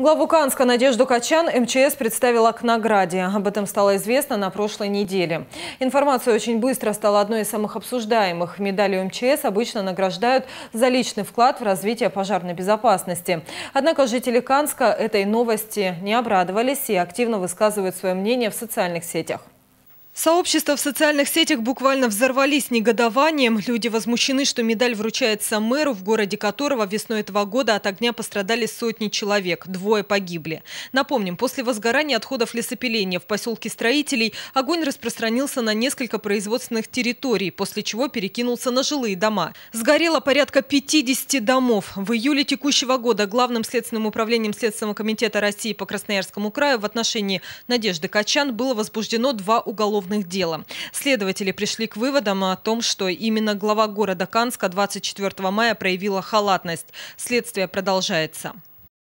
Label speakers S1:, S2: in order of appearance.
S1: Главу Канска Надежду Качан МЧС представила к награде. Об этом стало известно на прошлой неделе. Информация очень быстро стала одной из самых обсуждаемых. Медалью МЧС обычно награждают за личный вклад в развитие пожарной безопасности. Однако жители Канска этой новости не обрадовались и активно высказывают свое мнение в социальных сетях. Сообщества в социальных сетях буквально взорвались негодованием. Люди возмущены, что медаль вручается мэру, в городе которого весной этого года от огня пострадали сотни человек. Двое погибли. Напомним, после возгорания отходов лесопиления в поселке строителей огонь распространился на несколько производственных территорий, после чего перекинулся на жилые дома. Сгорело порядка 50 домов. В июле текущего года главным следственным управлением Следственного комитета России по Красноярскому краю в отношении Надежды Качан было возбуждено два уголовных уголовных дела. Следователи пришли к выводам о том, что именно глава города Канска 24 мая проявила халатность. Следствие продолжается.